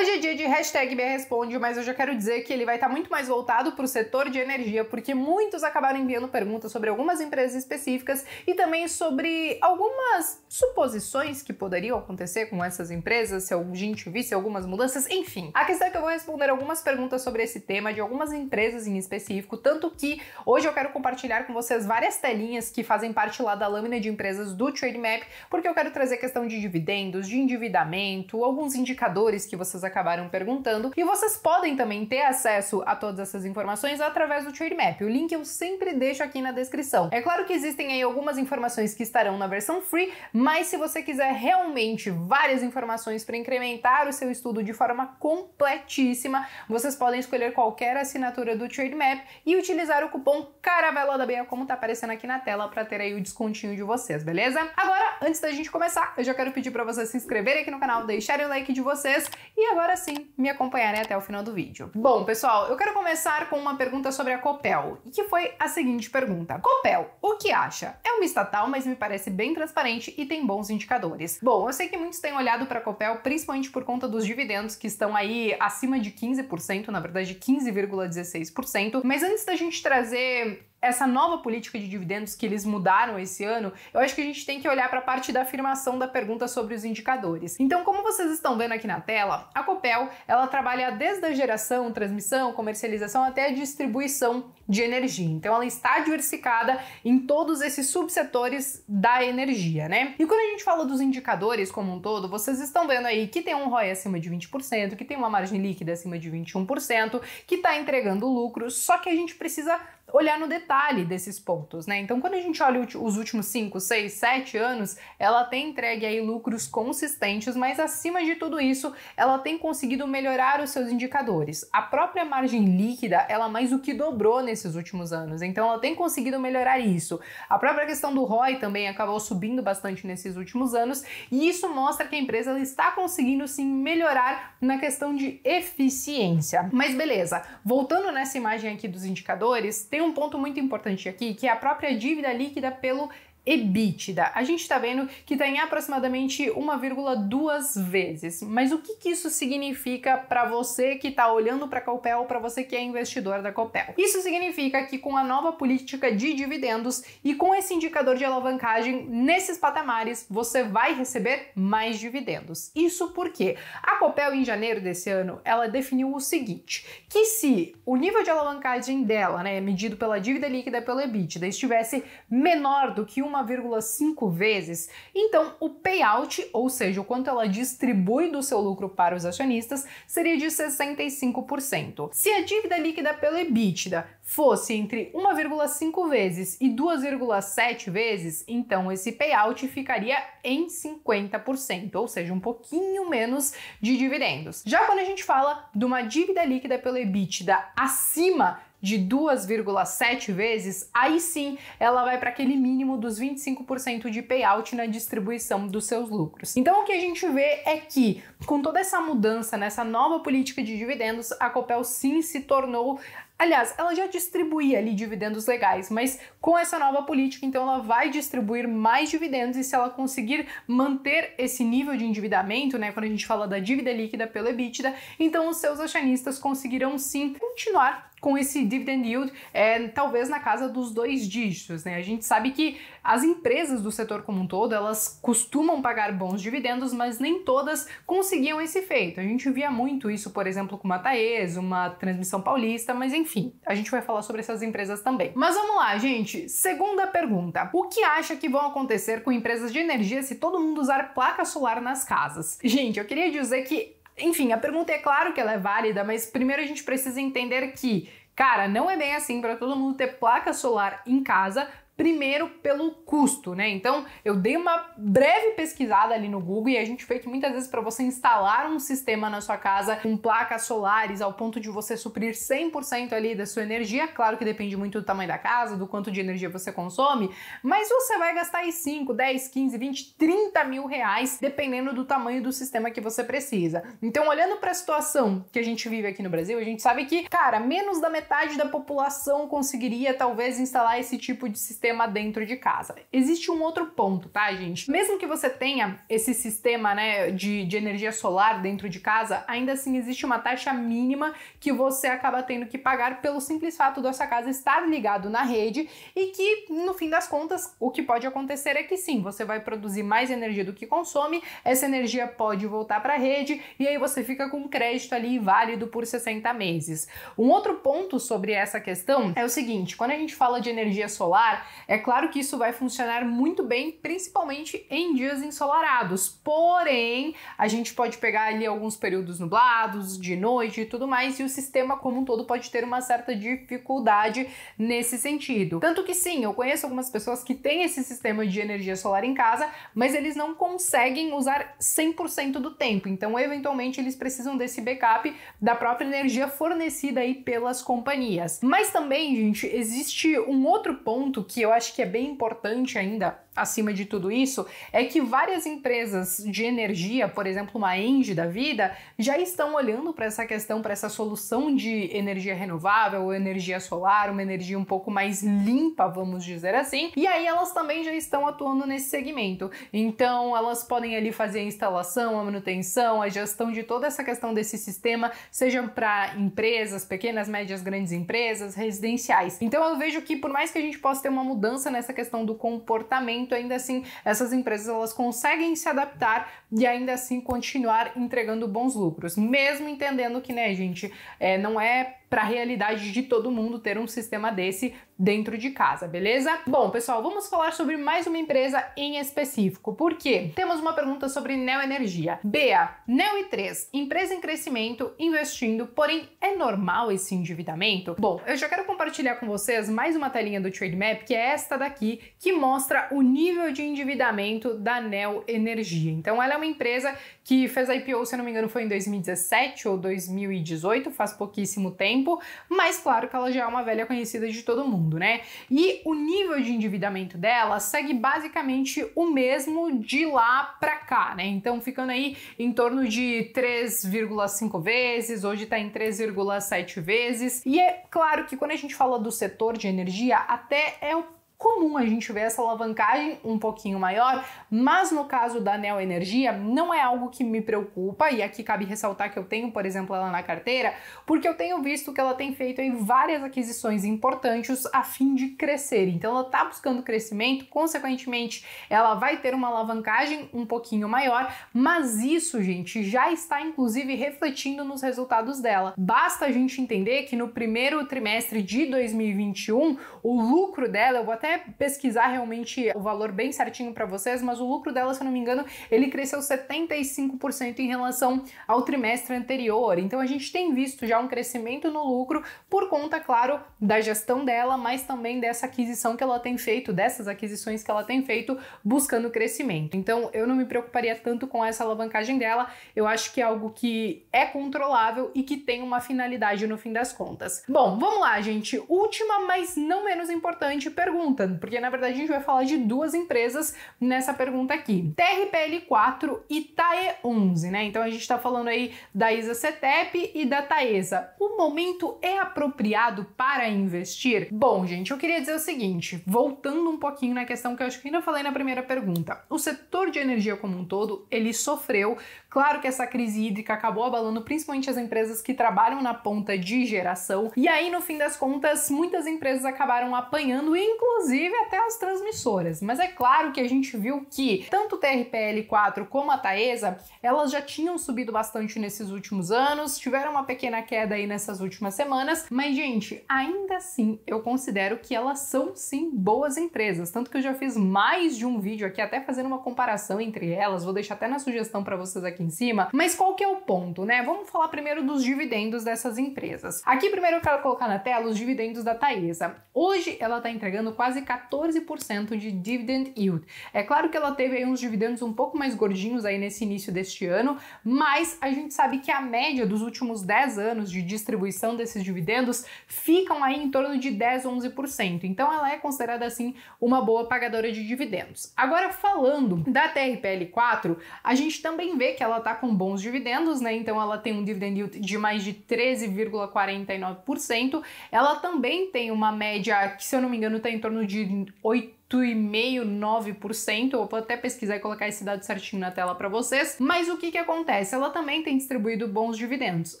Hoje é dia de hashtag me responde, mas eu já quero dizer que ele vai estar tá muito mais voltado para o setor de energia, porque muitos acabaram enviando perguntas sobre algumas empresas específicas e também sobre algumas suposições que poderiam acontecer com essas empresas, se a gente visse algumas mudanças, enfim. A questão é que eu vou responder algumas perguntas sobre esse tema de algumas empresas em específico, tanto que hoje eu quero compartilhar com vocês várias telinhas que fazem parte lá da lâmina de empresas do TradeMap, porque eu quero trazer questão de dividendos, de endividamento, alguns indicadores que vocês acabaram perguntando. E vocês podem também ter acesso a todas essas informações através do Trademap. O link eu sempre deixo aqui na descrição. É claro que existem aí algumas informações que estarão na versão free, mas se você quiser realmente várias informações para incrementar o seu estudo de forma completíssima, vocês podem escolher qualquer assinatura do Trademap e utilizar o cupom Caravela da Beia, como está aparecendo aqui na tela, para ter aí o descontinho de vocês, beleza? Agora, antes da gente começar, eu já quero pedir para vocês se inscreverem aqui no canal, deixarem o like de vocês e agora agora sim me acompanharem até o final do vídeo. Bom, pessoal, eu quero começar com uma pergunta sobre a Copel, e que foi a seguinte pergunta. Copel, o que acha? É uma estatal, mas me parece bem transparente e tem bons indicadores. Bom, eu sei que muitos têm olhado para a Copel principalmente por conta dos dividendos que estão aí acima de 15%, na verdade 15,16%, mas antes da gente trazer essa nova política de dividendos que eles mudaram esse ano, eu acho que a gente tem que olhar para a parte da afirmação da pergunta sobre os indicadores. Então, como vocês estão vendo aqui na tela, a Copel, ela trabalha desde a geração, transmissão, comercialização até a distribuição de energia. Então, ela está diversificada em todos esses subsetores da energia, né? E quando a gente fala dos indicadores como um todo, vocês estão vendo aí que tem um ROI acima de 20%, que tem uma margem líquida acima de 21%, que está entregando lucro, só que a gente precisa olhar no detalhe desses pontos, né? Então, quando a gente olha os últimos 5, 6, 7 anos, ela tem entregue aí lucros consistentes, mas acima de tudo isso, ela tem conseguido melhorar os seus indicadores. A própria margem líquida, ela mais do que dobrou nesses últimos anos, então ela tem conseguido melhorar isso. A própria questão do ROI também acabou subindo bastante nesses últimos anos, e isso mostra que a empresa está conseguindo sim melhorar na questão de eficiência. Mas beleza, voltando nessa imagem aqui dos indicadores, tem um ponto muito importante aqui, que é a própria dívida líquida pelo EBITDA. A gente está vendo que está em aproximadamente 1,2 vezes. Mas o que, que isso significa para você que está olhando para a Copel, para você que é investidor da Copel? Isso significa que com a nova política de dividendos e com esse indicador de alavancagem nesses patamares, você vai receber mais dividendos. Isso porque a Copel em janeiro desse ano, ela definiu o seguinte, que se o nível de alavancagem dela, né, é medido pela dívida líquida pelo EBITDA, estivesse menor do que uma 1,5 vezes. Então, o payout, ou seja, o quanto ela distribui do seu lucro para os acionistas, seria de 65%. Se a dívida líquida pela EBITDA fosse entre 1,5 vezes e 2,7 vezes, então esse payout ficaria em 50%, ou seja, um pouquinho menos de dividendos. Já quando a gente fala de uma dívida líquida pela EBITDA acima de 2,7 vezes, aí sim ela vai para aquele mínimo dos 25% de payout na distribuição dos seus lucros. Então o que a gente vê é que, com toda essa mudança nessa nova política de dividendos, a Copel sim se tornou Aliás, ela já distribuía ali dividendos legais, mas com essa nova política, então ela vai distribuir mais dividendos e se ela conseguir manter esse nível de endividamento, né, quando a gente fala da dívida líquida pelo EBITDA, então os seus acionistas conseguirão sim continuar com esse dividend yield é, talvez na casa dos dois dígitos. Né? A gente sabe que as empresas do setor como um todo, elas costumam pagar bons dividendos, mas nem todas conseguiam esse feito. A gente via muito isso, por exemplo, com uma Taes, uma Transmissão Paulista, mas enfim, a gente vai falar sobre essas empresas também. Mas vamos lá, gente. Segunda pergunta. O que acha que vão acontecer com empresas de energia se todo mundo usar placa solar nas casas? Gente, eu queria dizer que enfim, a pergunta é claro que ela é válida, mas primeiro a gente precisa entender que Cara, não é bem assim para todo mundo ter placa solar em casa, Primeiro, pelo custo, né? Então, eu dei uma breve pesquisada ali no Google e a gente fez muitas vezes para você instalar um sistema na sua casa com placas solares ao ponto de você suprir 100% ali da sua energia. Claro que depende muito do tamanho da casa, do quanto de energia você consome, mas você vai gastar aí 5, 10, 15, 20, 30 mil reais, dependendo do tamanho do sistema que você precisa. Então, olhando para a situação que a gente vive aqui no Brasil, a gente sabe que, cara, menos da metade da população conseguiria talvez instalar esse tipo de sistema sistema dentro de casa. Existe um outro ponto, tá, gente? Mesmo que você tenha esse sistema né, de, de energia solar dentro de casa, ainda assim existe uma taxa mínima que você acaba tendo que pagar pelo simples fato da sua casa estar ligado na rede e que, no fim das contas, o que pode acontecer é que sim, você vai produzir mais energia do que consome, essa energia pode voltar para a rede e aí você fica com crédito ali válido por 60 meses. Um outro ponto sobre essa questão é o seguinte: quando a gente fala de energia solar, é claro que isso vai funcionar muito bem, principalmente em dias ensolarados. Porém, a gente pode pegar ali alguns períodos nublados, de noite e tudo mais, e o sistema como um todo pode ter uma certa dificuldade nesse sentido. Tanto que sim, eu conheço algumas pessoas que têm esse sistema de energia solar em casa, mas eles não conseguem usar 100% do tempo. Então, eventualmente, eles precisam desse backup da própria energia fornecida aí pelas companhias. Mas também, gente, existe um outro ponto que eu eu acho que é bem importante ainda, acima de tudo isso, é que várias empresas de energia, por exemplo, uma Engie da vida, já estão olhando para essa questão, para essa solução de energia renovável, energia solar, uma energia um pouco mais limpa, vamos dizer assim, e aí elas também já estão atuando nesse segmento. Então, elas podem ali fazer a instalação, a manutenção, a gestão de toda essa questão desse sistema, seja para empresas, pequenas, médias, grandes empresas, residenciais. Então, eu vejo que por mais que a gente possa ter uma mudança nessa questão do comportamento, ainda assim essas empresas elas conseguem se adaptar e ainda assim continuar entregando bons lucros, mesmo entendendo que, né, gente, é, não é para a realidade de todo mundo ter um sistema desse dentro de casa, beleza? Bom, pessoal, vamos falar sobre mais uma empresa em específico, porque temos uma pergunta sobre neoenergia. Bea, Neo 3, empresa em crescimento, investindo, porém é normal esse endividamento? Bom, eu já quero compartilhar com vocês mais uma telinha do Trade Map, que é esta daqui, que mostra o nível de endividamento da Neo Energia. Então, ela é uma empresa que fez a IPO, se não me engano, foi em 2017 ou 2018, faz pouquíssimo tempo tempo, mas claro que ela já é uma velha conhecida de todo mundo, né? E o nível de endividamento dela segue basicamente o mesmo de lá para cá, né? Então ficando aí em torno de 3,5 vezes, hoje tá em 3,7 vezes. E é claro que quando a gente fala do setor de energia, até é o comum a gente ver essa alavancagem um pouquinho maior, mas no caso da Neo Energia não é algo que me preocupa e aqui cabe ressaltar que eu tenho, por exemplo, ela na carteira, porque eu tenho visto que ela tem feito aí várias aquisições importantes a fim de crescer. Então ela está buscando crescimento, consequentemente ela vai ter uma alavancagem um pouquinho maior, mas isso, gente, já está inclusive refletindo nos resultados dela. Basta a gente entender que no primeiro trimestre de 2021 o lucro dela, eu vou até até pesquisar realmente o valor bem certinho para vocês, mas o lucro dela, se eu não me engano, ele cresceu 75% em relação ao trimestre anterior. Então a gente tem visto já um crescimento no lucro por conta, claro, da gestão dela, mas também dessa aquisição que ela tem feito, dessas aquisições que ela tem feito buscando crescimento. Então eu não me preocuparia tanto com essa alavancagem dela, eu acho que é algo que é controlável e que tem uma finalidade no fim das contas. Bom, vamos lá, gente. Última, mas não menos importante pergunta porque na verdade a gente vai falar de duas empresas nessa pergunta aqui: TRPL4 e TAE11, né? Então a gente está falando aí da Isa Cetep e da Taesa. O momento é apropriado para investir? Bom, gente, eu queria dizer o seguinte, voltando um pouquinho na questão que eu acho que ainda falei na primeira pergunta. O setor de energia como um todo, ele sofreu. Claro que essa crise hídrica acabou abalando principalmente as empresas que trabalham na ponta de geração. E aí, no fim das contas, muitas empresas acabaram apanhando, inclusive inclusive até as transmissoras. Mas é claro que a gente viu que tanto o TRPL4 como a Taesa, elas já tinham subido bastante nesses últimos anos, tiveram uma pequena queda aí nessas últimas semanas, mas gente, ainda assim eu considero que elas são sim boas empresas, tanto que eu já fiz mais de um vídeo aqui até fazendo uma comparação entre elas, vou deixar até na sugestão para vocês aqui em cima. Mas qual que é o ponto, né? Vamos falar primeiro dos dividendos dessas empresas. Aqui primeiro eu quero colocar na tela os dividendos da Taesa. Hoje ela está entregando quase quase 14% de dividend yield. É claro que ela teve aí uns dividendos um pouco mais gordinhos aí nesse início deste ano, mas a gente sabe que a média dos últimos 10 anos de distribuição desses dividendos ficam aí em torno de 10, 11%. Então ela é considerada assim uma boa pagadora de dividendos. Agora falando da TRPL4, a gente também vê que ela está com bons dividendos, né? Então ela tem um dividend yield de mais de 13,49%. Ela também tem uma média que, se eu não me engano, está em torno torno de oito 8,5%. Eu vou até pesquisar e colocar esse dado certinho na tela para vocês. Mas o que que acontece? Ela também tem distribuído bons dividendos.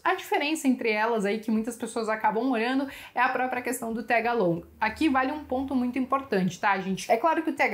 A diferença entre elas aí que muitas pessoas acabam olhando é a própria questão do tag Aqui vale um ponto muito importante, tá, gente? É claro que o tag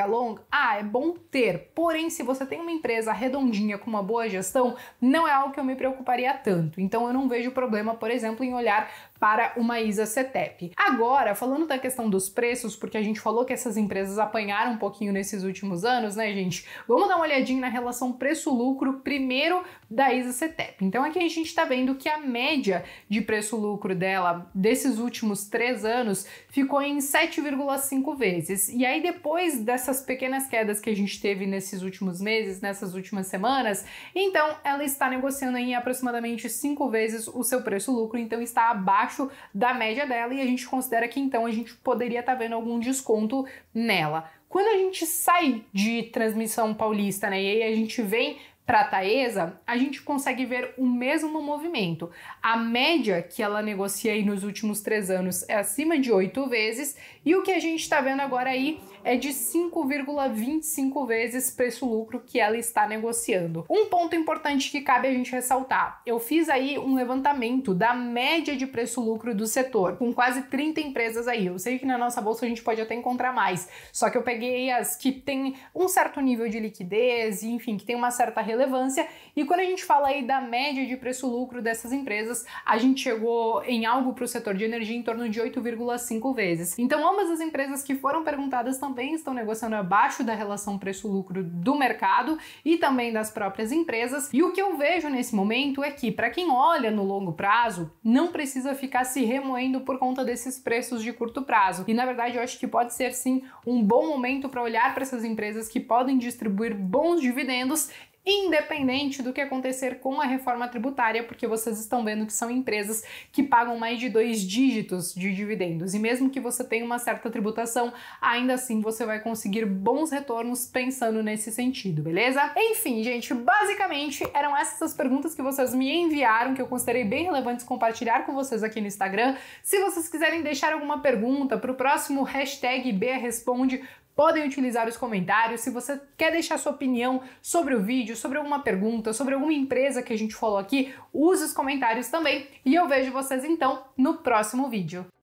ah, é bom ter. Porém, se você tem uma empresa redondinha com uma boa gestão, não é algo que eu me preocuparia tanto. Então eu não vejo problema, por exemplo, em olhar para uma ISA CETEP. Agora, falando da questão dos preços, porque a gente falou que essas empresas apanharam um pouquinho nesses últimos anos, né, gente? Vamos dar uma olhadinha na relação preço-lucro, primeiro da ISA-CETEP. Então aqui a gente está vendo que a média de preço-lucro dela desses últimos três anos ficou em 7,5 vezes. E aí depois dessas pequenas quedas que a gente teve nesses últimos meses, nessas últimas semanas, então ela está negociando em aproximadamente 5 vezes o seu preço-lucro, então está abaixo da média dela e a gente considera que então a gente poderia estar tá vendo algum desconto nela. Quando a gente sai de transmissão paulista, né, e aí a gente vem para a Taesa, a gente consegue ver o mesmo movimento. A média que ela negocia aí nos últimos três anos é acima de oito vezes e o que a gente está vendo agora aí é de 5,25 vezes preço-lucro que ela está negociando. Um ponto importante que cabe a gente ressaltar: eu fiz aí um levantamento da média de preço-lucro do setor, com quase 30 empresas aí. Eu sei que na nossa bolsa a gente pode até encontrar mais, só que eu peguei as que têm um certo nível de liquidez, enfim, que tem uma certa relevância. E quando a gente fala aí da média de preço-lucro dessas empresas, a gente chegou em algo para o setor de energia em torno de 8,5 vezes. Então, ambas as empresas que foram perguntadas também estão negociando abaixo da relação preço-lucro do mercado e também das próprias empresas. E o que eu vejo nesse momento é que, para quem olha no longo prazo, não precisa ficar se remoendo por conta desses preços de curto prazo. E na verdade, eu acho que pode ser sim um bom momento para olhar para essas empresas que podem distribuir bons dividendos independente do que acontecer com a reforma tributária, porque vocês estão vendo que são empresas que pagam mais de dois dígitos de dividendos. E mesmo que você tenha uma certa tributação, ainda assim você vai conseguir bons retornos pensando nesse sentido, beleza? Enfim, gente, basicamente eram essas perguntas que vocês me enviaram, que eu considerei bem relevantes compartilhar com vocês aqui no Instagram. Se vocês quiserem deixar alguma pergunta para o próximo hashtag BResponde, podem utilizar os comentários. Se você quer deixar sua opinião sobre o vídeo, sobre alguma pergunta, sobre alguma empresa que a gente falou aqui, use os comentários também. E eu vejo vocês então no próximo vídeo.